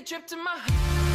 a trip to my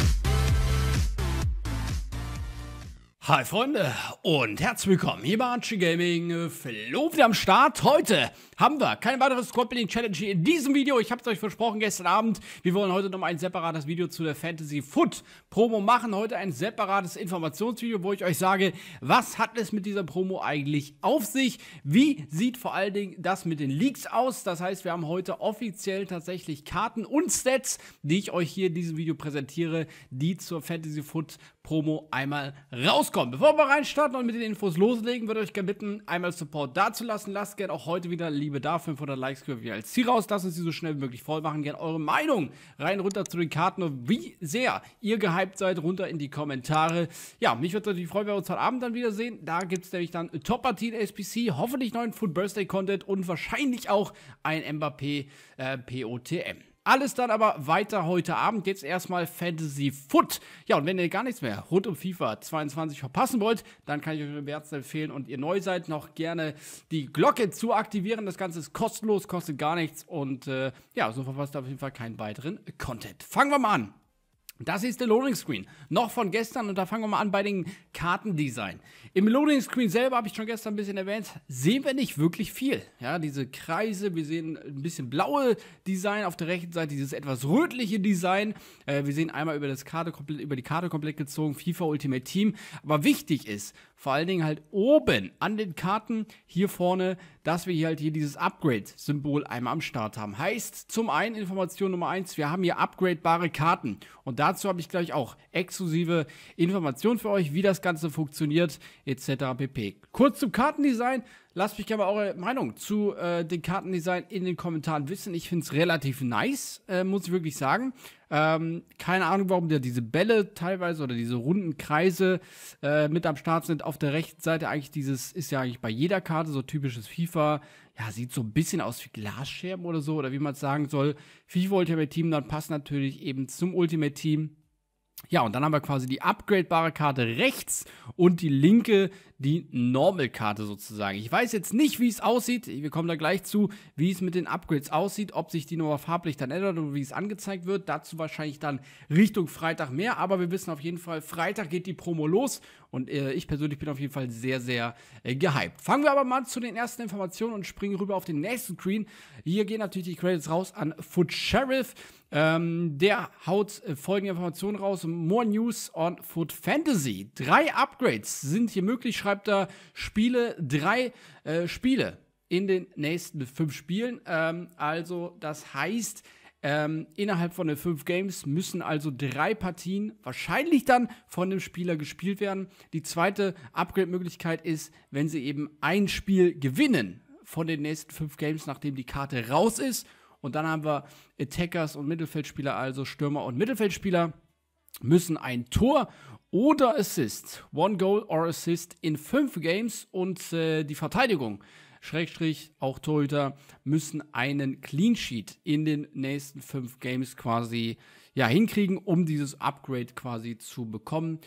Hi Freunde und herzlich willkommen hier bei Archie Gaming. Äh, Flo wieder am Start. Heute haben wir keine weitere Squadbuilding Building Challenge in diesem Video. Ich habe es euch versprochen gestern Abend. Wir wollen heute noch mal ein separates Video zu der Fantasy Foot Promo machen. Heute ein separates Informationsvideo, wo ich euch sage, was hat es mit dieser Promo eigentlich auf sich? Wie sieht vor allen Dingen das mit den Leaks aus? Das heißt, wir haben heute offiziell tatsächlich Karten und Stats, die ich euch hier in diesem Video präsentiere, die zur Fantasy Foot Promo einmal rauskommen kommt. Bevor wir reinstarten und mit den Infos loslegen, würde ich euch gerne bitten, einmal Support dazulassen. Lasst gerne auch heute wieder Liebe da, 500 Likes für wir als Ziel raus. Lasst uns sie so schnell wie möglich voll machen. Gerne eure Meinung rein runter zu den Karten und wie sehr ihr gehypt seid, runter in die Kommentare. Ja, mich würde natürlich freuen, wenn wir uns heute Abend dann wiedersehen. Da gibt es nämlich dann Top-Partien SPC, hoffentlich neuen Food Birthday Content und wahrscheinlich auch ein Mbappé äh, POTM. Alles dann aber weiter heute Abend. Jetzt erstmal Fantasy Foot. Ja, und wenn ihr gar nichts mehr rund um FIFA 22 verpassen wollt, dann kann ich euch im Herzen empfehlen und ihr neu seid, noch gerne die Glocke zu aktivieren. Das Ganze ist kostenlos, kostet gar nichts und äh, ja, so verpasst ihr auf jeden Fall keinen weiteren Content. Fangen wir mal an. Das ist der Loading Screen. Noch von gestern und da fangen wir mal an bei den Kartendesign. Im Loading Screen selber habe ich schon gestern ein bisschen erwähnt, sehen wir nicht wirklich viel. Ja, diese Kreise, wir sehen ein bisschen blaue Design auf der rechten Seite, dieses etwas rötliche Design. Äh, wir sehen einmal über, das Karte, über die Karte komplett gezogen, FIFA Ultimate Team. Aber wichtig ist, vor allen Dingen halt oben an den Karten hier vorne, dass wir hier halt hier dieses Upgrade-Symbol einmal am Start haben. Heißt zum einen Information Nummer eins, wir haben hier upgradebare Karten und dazu habe ich gleich auch exklusive Informationen für euch, wie das Ganze funktioniert etc. pp. Kurz zum Kartendesign. Lasst mich gerne mal eure Meinung zu äh, den Kartendesign in den Kommentaren wissen. Ich finde es relativ nice, äh, muss ich wirklich sagen. Ähm, keine Ahnung, warum da diese Bälle teilweise oder diese runden Kreise äh, mit am Start sind. Auf der rechten Seite eigentlich dieses, ist ja eigentlich bei jeder Karte so typisches FIFA. Ja, sieht so ein bisschen aus wie Glasscherben oder so, oder wie man es sagen soll. FIFA Ultimate Team, dann passt natürlich eben zum Ultimate Team ja, und dann haben wir quasi die upgradebare Karte rechts und die linke, die Normal-Karte sozusagen. Ich weiß jetzt nicht, wie es aussieht. Wir kommen da gleich zu, wie es mit den Upgrades aussieht, ob sich die nochmal farblich dann ändert oder wie es angezeigt wird. Dazu wahrscheinlich dann Richtung Freitag mehr. Aber wir wissen auf jeden Fall, Freitag geht die Promo los und äh, ich persönlich bin auf jeden Fall sehr, sehr äh, gehypt. Fangen wir aber mal zu den ersten Informationen und springen rüber auf den nächsten Screen. Hier gehen natürlich die Credits raus an Foot Sheriff. Ähm, der haut äh, folgende Informationen raus. More News on Foot Fantasy. Drei Upgrades sind hier möglich, schreibt er. Spiele, drei äh, Spiele in den nächsten fünf Spielen. Ähm, also, das heißt, ähm, innerhalb von den fünf Games müssen also drei Partien wahrscheinlich dann von dem Spieler gespielt werden. Die zweite Upgrade-Möglichkeit ist, wenn sie eben ein Spiel gewinnen von den nächsten fünf Games, nachdem die Karte raus ist. Und dann haben wir Attackers und Mittelfeldspieler, also Stürmer und Mittelfeldspieler, müssen ein Tor oder Assist, One Goal or Assist in fünf Games und äh, die Verteidigung Schrägstrich, auch Torhüter, müssen einen Clean Sheet in den nächsten fünf Games quasi ja, hinkriegen, um dieses Upgrade quasi zu bekommen.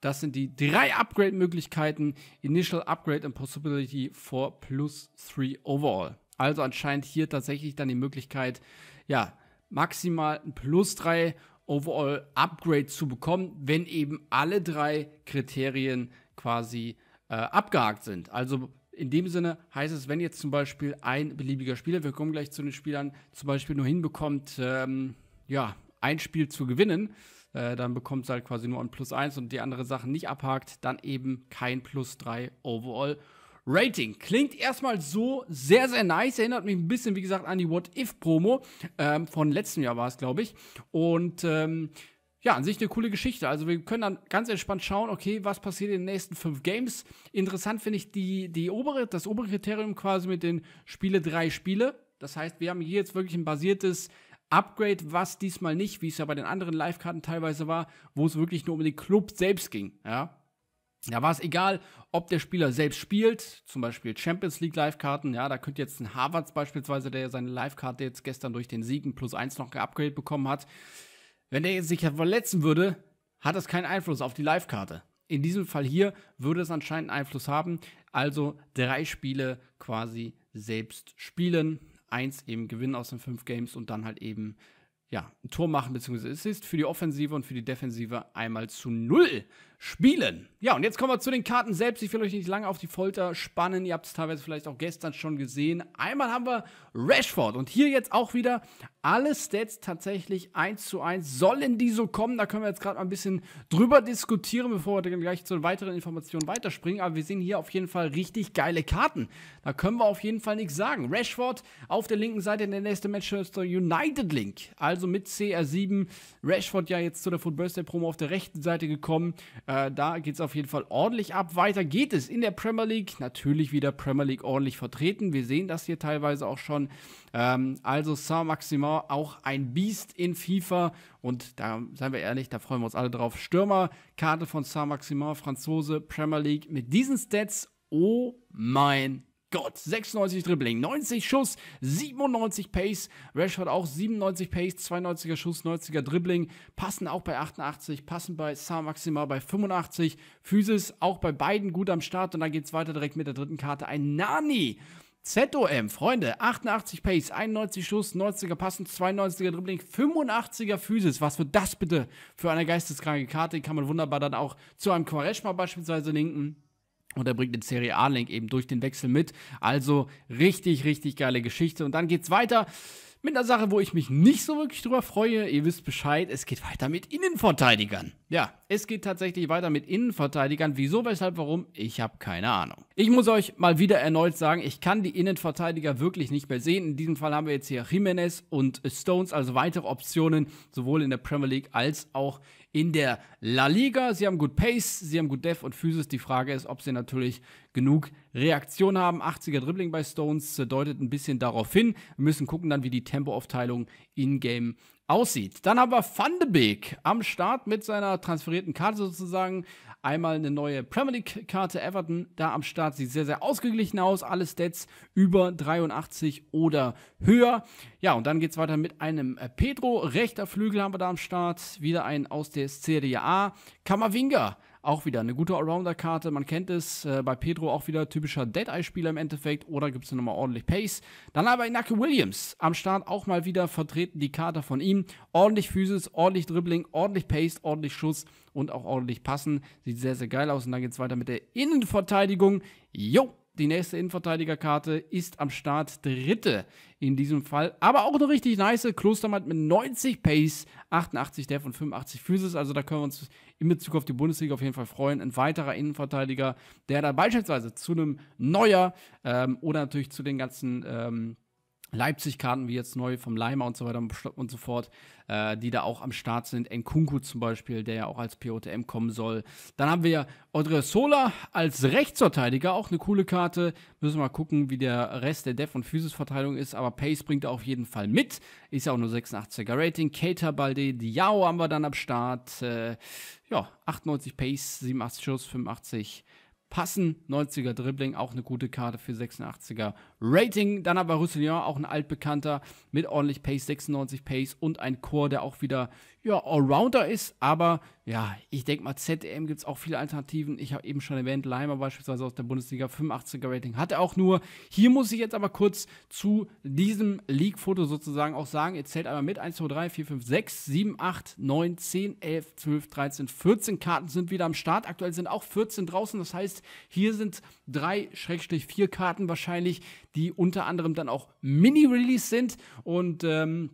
Das sind die drei Upgrade-Möglichkeiten. Initial Upgrade and Possibility for plus 3 overall. Also anscheinend hier tatsächlich dann die Möglichkeit, ja, maximal ein plus 3 overall Upgrade zu bekommen, wenn eben alle drei Kriterien quasi äh, abgehakt sind. Also in dem Sinne heißt es, wenn jetzt zum Beispiel ein beliebiger Spieler, wir kommen gleich zu den Spielern, zum Beispiel nur hinbekommt, ähm, ja, ein Spiel zu gewinnen, äh, dann bekommt es halt quasi nur ein Plus 1 und die andere Sachen nicht abhakt, dann eben kein Plus 3 Overall Rating. Klingt erstmal so sehr, sehr nice. Erinnert mich ein bisschen, wie gesagt, an die What-If-Promo. Ähm, von letztem Jahr war es, glaube ich. Und ähm, ja, an sich eine coole Geschichte. Also wir können dann ganz entspannt schauen, okay, was passiert in den nächsten fünf Games. Interessant finde ich die, die obere, das obere Kriterium quasi mit den Spiele drei Spiele. Das heißt, wir haben hier jetzt wirklich ein basiertes Upgrade, was diesmal nicht, wie es ja bei den anderen Live-Karten teilweise war, wo es wirklich nur um den Club selbst ging. Ja, da war es egal, ob der Spieler selbst spielt, zum Beispiel Champions League Live-Karten. Ja, da könnte jetzt ein Harvards beispielsweise, der ja seine Live-Karte jetzt gestern durch den Siegen plus eins noch geupgradet bekommen hat, wenn der sich verletzen würde, hat das keinen Einfluss auf die Live-Karte. In diesem Fall hier würde es anscheinend Einfluss haben. Also drei Spiele quasi selbst spielen. Eins eben gewinnen aus den fünf Games und dann halt eben ja, ein Tor machen bzw. Assist für die Offensive und für die Defensive einmal zu null spielen. Ja, und jetzt kommen wir zu den Karten selbst. Ich will euch nicht lange auf die Folter spannen. Ihr habt es teilweise vielleicht auch gestern schon gesehen. Einmal haben wir Rashford und hier jetzt auch wieder alle Stats tatsächlich 1 zu 1. Sollen die so kommen? Da können wir jetzt gerade mal ein bisschen drüber diskutieren, bevor wir dann gleich zu weiteren Informationen weiterspringen. Aber wir sehen hier auf jeden Fall richtig geile Karten. Da können wir auf jeden Fall nichts sagen. Rashford auf der linken Seite in der nächste Manchester United Link. Also mit CR7. Rashford ja jetzt zu der Football Promo auf der rechten Seite gekommen. Äh, äh, da geht es auf jeden Fall ordentlich ab. Weiter geht es in der Premier League. Natürlich wieder Premier League ordentlich vertreten. Wir sehen das hier teilweise auch schon. Ähm, also Saint-Maximin auch ein Biest in FIFA. Und da seien wir ehrlich, da freuen wir uns alle drauf. Stürmerkarte von Saint-Maximin, Franzose, Premier League. Mit diesen Stats, oh mein Gott. Gott, 96 Dribbling, 90 Schuss, 97 Pace, Rashford auch 97 Pace, 92er Schuss, 90er Dribbling, passen auch bei 88, passen bei Sam Maximal bei 85, Physis auch bei beiden gut am Start und dann geht es weiter direkt mit der dritten Karte ein Nani. ZOM, Freunde, 88 Pace, 91 Schuss, 90er Passen, 92er Dribbling, 85er Physis. Was wird das bitte für eine geisteskranke Karte? Die kann man wunderbar dann auch zu einem Quaresma beispielsweise linken. Und er bringt den Serie A-Link eben durch den Wechsel mit. Also richtig, richtig geile Geschichte. Und dann geht's weiter mit einer Sache, wo ich mich nicht so wirklich drüber freue, ihr wisst Bescheid, es geht weiter mit Innenverteidigern. Ja, es geht tatsächlich weiter mit Innenverteidigern. Wieso, weshalb, warum? Ich habe keine Ahnung. Ich muss euch mal wieder erneut sagen, ich kann die Innenverteidiger wirklich nicht mehr sehen. In diesem Fall haben wir jetzt hier Jimenez und Stones, also weitere Optionen, sowohl in der Premier League als auch in der La Liga. Sie haben gut Pace, sie haben gut Def und Physis. Die Frage ist, ob sie natürlich genug Reaktion haben. 80er Dribbling bei Stones äh, deutet ein bisschen darauf hin. Wir müssen gucken dann, wie die Tempoaufteilung in-game aussieht. Dann haben wir Van de Beek am Start mit seiner transferierten Karte sozusagen. Einmal eine neue Premier League-Karte Everton da am Start. Sieht sehr, sehr ausgeglichen aus. Alle Stats über 83 oder höher. Ja, und dann geht es weiter mit einem äh, Pedro. Rechter Flügel haben wir da am Start. Wieder einen aus der Serie Kamavinga auch wieder eine gute Allrounder-Karte, man kennt es. Äh, bei Pedro auch wieder typischer Dead-Eye-Spieler im Endeffekt. Oder gibt es nochmal ordentlich Pace. Dann aber Inaki Williams am Start auch mal wieder vertreten, die Karte von ihm. Ordentlich Physis, ordentlich Dribbling, ordentlich Pace, ordentlich Schuss und auch ordentlich Passen. Sieht sehr, sehr geil aus. Und dann geht es weiter mit der Innenverteidigung. Jo! Die nächste Innenverteidigerkarte ist am Start dritte in diesem Fall. Aber auch eine richtig nice. Klostermann mit 90 Pace, 88 Def und 85 Physis. Also da können wir uns in Bezug auf die Bundesliga auf jeden Fall freuen. Ein weiterer Innenverteidiger, der da beispielsweise zu einem Neuer ähm, oder natürlich zu den ganzen ähm, Leipzig-Karten, wie jetzt neu vom Leimer und so weiter und so fort, äh, die da auch am Start sind. Nkunku zum Beispiel, der ja auch als POTM kommen soll. Dann haben wir Audrey Sola als Rechtsverteidiger, auch eine coole Karte. Müssen wir mal gucken, wie der Rest der Def- und Physis-Verteilung ist, aber Pace bringt er auf jeden Fall mit. Ist ja auch nur 86er Rating. Keita Balde, Diao haben wir dann am Start. Äh, ja, 98 Pace, 87 Schuss, 85 passen. 90er Dribbling, auch eine gute Karte für 86er Rating. Dann aber Roussillon, auch ein altbekannter mit ordentlich Pace, 96 Pace und ein Chor, der auch wieder ja, Allrounder ist. Aber ja, ich denke mal, ZDM gibt es auch viele Alternativen. Ich habe eben schon erwähnt, Leimer beispielsweise aus der Bundesliga, 85er Rating hat er auch nur. Hier muss ich jetzt aber kurz zu diesem League-Foto sozusagen auch sagen, ihr zählt einmal mit, 1, 2, 3, 4, 5, 6, 7, 8, 9, 10, 11, 12, 13, 14 Karten sind wieder am Start. Aktuell sind auch 14 draußen, das heißt, heißt, hier sind drei, schrägstrich vier Karten wahrscheinlich, die unter anderem dann auch Mini-Release sind und ähm,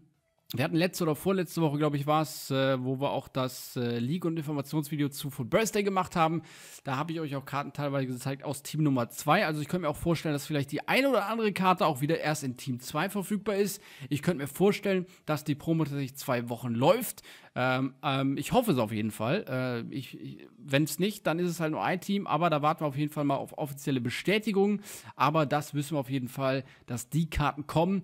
wir hatten letzte oder vorletzte Woche, glaube ich, war es, äh, wo wir auch das äh, League- und Informationsvideo zu Full Birthday gemacht haben. Da habe ich euch auch Karten teilweise gezeigt aus Team Nummer 2. Also ich könnte mir auch vorstellen, dass vielleicht die eine oder andere Karte auch wieder erst in Team 2 verfügbar ist. Ich könnte mir vorstellen, dass die Promo tatsächlich zwei Wochen läuft. Ähm, ähm, ich hoffe es auf jeden Fall. Äh, ich, ich, Wenn es nicht, dann ist es halt nur ein Team. Aber da warten wir auf jeden Fall mal auf offizielle Bestätigungen. Aber das wissen wir auf jeden Fall, dass die Karten kommen.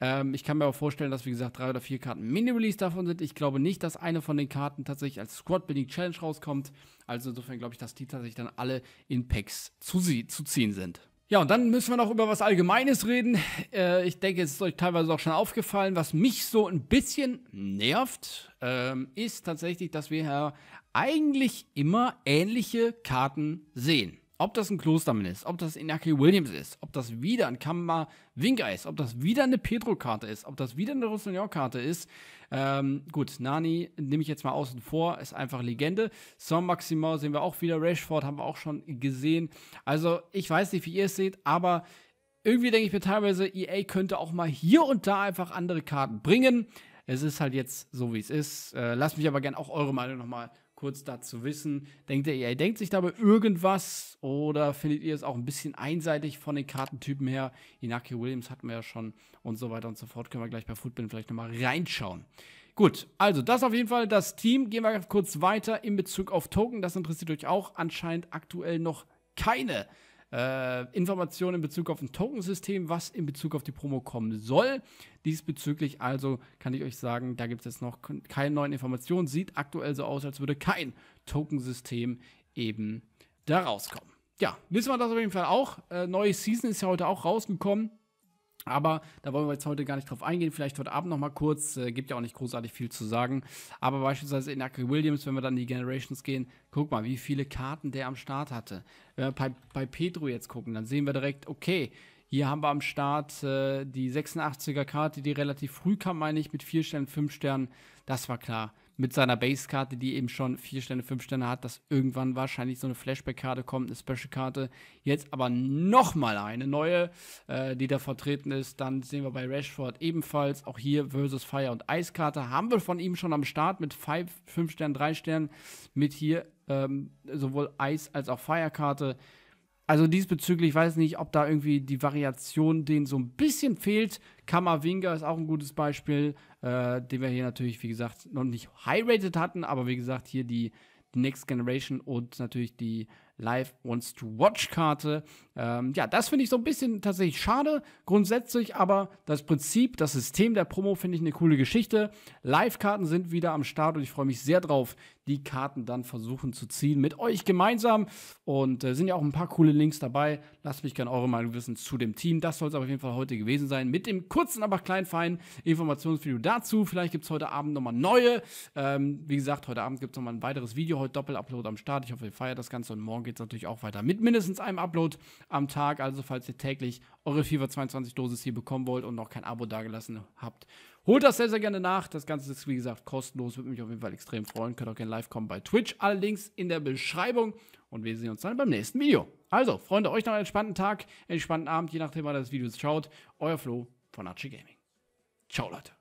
Ähm, ich kann mir auch vorstellen, dass, wie gesagt, drei oder vier Karten Mini-Release davon sind. Ich glaube nicht, dass eine von den Karten tatsächlich als Squad-Building-Challenge rauskommt. Also insofern glaube ich, dass die tatsächlich dann alle in Packs zu, zu ziehen sind. Ja, und dann müssen wir noch über was Allgemeines reden. Äh, ich denke, es ist euch teilweise auch schon aufgefallen. Was mich so ein bisschen nervt, ähm, ist tatsächlich, dass wir ja eigentlich immer ähnliche Karten sehen. Ob das ein Klostermann ist, ob das Inaki Williams ist, ob das wieder ein Kamba Winker ist, ob das wieder eine Pedro-Karte ist, ob das wieder eine Roussillon-Karte ist. Ähm, gut, Nani nehme ich jetzt mal außen vor, ist einfach Legende. Saint Maximin sehen wir auch wieder, Rashford haben wir auch schon gesehen. Also ich weiß nicht, wie ihr es seht, aber irgendwie denke ich mir teilweise, EA könnte auch mal hier und da einfach andere Karten bringen. Es ist halt jetzt so, wie es ist. Äh, lasst mich aber gerne auch eure Meinung nochmal kurz dazu wissen. Denkt ihr, ihr denkt sich dabei irgendwas oder findet ihr es auch ein bisschen einseitig von den Kartentypen her? Inaki Williams hatten wir ja schon und so weiter und so fort. Können wir gleich bei Footbin vielleicht nochmal reinschauen. Gut, also das auf jeden Fall das Team. Gehen wir kurz weiter in Bezug auf Token. Das interessiert euch auch anscheinend aktuell noch keine äh, Informationen in Bezug auf ein Tokensystem, was in Bezug auf die Promo kommen soll. Diesbezüglich also kann ich euch sagen, da gibt es jetzt noch keine neuen Informationen. Sieht aktuell so aus, als würde kein Tokensystem eben da rauskommen. Ja, wissen wir das auf jeden Fall auch. Äh, neue Season ist ja heute auch rausgekommen. Aber da wollen wir jetzt heute gar nicht drauf eingehen. Vielleicht heute Abend nochmal kurz. Äh, gibt ja auch nicht großartig viel zu sagen. Aber beispielsweise in Aki Williams, wenn wir dann die Generations gehen, guck mal, wie viele Karten der am Start hatte. Wenn wir bei, bei Pedro jetzt gucken, dann sehen wir direkt, okay, hier haben wir am Start äh, die 86er Karte, die relativ früh kam, meine ich, mit 4 Sternen, 5 Sternen. Das war klar mit seiner Base-Karte, die eben schon vier Sterne, fünf Sterne hat, dass irgendwann wahrscheinlich so eine Flashback-Karte kommt, eine Special-Karte. Jetzt aber nochmal eine neue, äh, die da vertreten ist. Dann sehen wir bei Rashford ebenfalls auch hier versus Fire und Eiskarte. Haben wir von ihm schon am Start mit 5 Sternen, 3 Sternen, mit hier ähm, sowohl Eis als auch Fire-Karte. Also diesbezüglich weiß ich nicht, ob da irgendwie die Variation denen so ein bisschen fehlt. Kamavinga ist auch ein gutes Beispiel, äh, den wir hier natürlich, wie gesagt, noch nicht high-rated hatten, aber wie gesagt, hier die Next Generation und natürlich die Live Wants to Watch Karte ähm, ja, das finde ich so ein bisschen tatsächlich schade. Grundsätzlich aber das Prinzip, das System der Promo finde ich eine coole Geschichte. Live-Karten sind wieder am Start und ich freue mich sehr drauf, die Karten dann versuchen zu ziehen mit euch gemeinsam. Und äh, sind ja auch ein paar coole Links dabei. Lasst mich gerne eure Meinung wissen zu dem Team. Das soll es auf jeden Fall heute gewesen sein mit dem kurzen, aber kleinen, feinen Informationsvideo dazu. Vielleicht gibt es heute Abend nochmal neue. Ähm, wie gesagt, heute Abend gibt es nochmal ein weiteres Video. Heute Doppel-Upload am Start. Ich hoffe, ihr feiert das Ganze und morgen geht es natürlich auch weiter mit mindestens einem Upload am Tag. Also falls ihr täglich eure FIFA 22 Dosis hier bekommen wollt und noch kein Abo dagelassen habt, holt das sehr, sehr gerne nach. Das Ganze ist, wie gesagt, kostenlos. Würde mich auf jeden Fall extrem freuen. Könnt auch gerne live kommen bei Twitch. Alle Links in der Beschreibung. Und wir sehen uns dann beim nächsten Video. Also, Freunde, euch noch einen entspannten Tag, entspannten Abend, je nachdem, wann ihr das Video schaut. Euer Flo von Archie Gaming. Ciao, Leute.